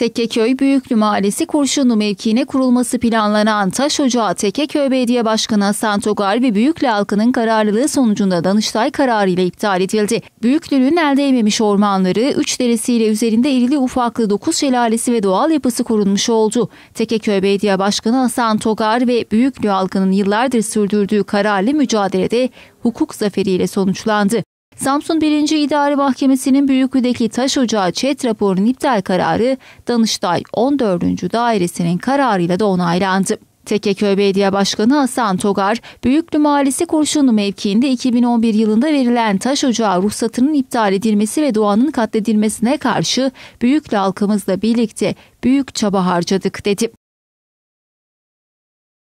Tekkeköy Büyüklü Mahallesi Kurşunlu mevkiine kurulması planlanan Taş Ocağı Tekkeköy Belediye Başkanı Hasan Togar ve Büyüklü halkının kararlılığı sonucunda Danıştay kararı ile iptal edildi. Büyüklü'nün elde edememiş ormanları 3 deresiyle üzerinde irili ufaklı 9 şelalesi ve doğal yapısı korunmuş oldu. Tekkeköy Belediye Başkanı Hasan Togar ve Büyüklü halkının yıllardır sürdürdüğü kararlı mücadelede hukuk zaferiyle sonuçlandı. Samsun 1. İdari Mahkemesi'nin büyük Büyükü'deki taş ocağı çet raporunun iptal kararı Danıştay 14. Dairesi'nin kararıyla da onaylandı. Tekeköy Belediye Başkanı Hasan Togar, Büyüklü Mahallesi Kurşunlu mevkiinde 2011 yılında verilen taş ocağı ruhsatının iptal edilmesi ve doğanın katledilmesine karşı büyük halkımızla birlikte büyük çaba harcadık dedi.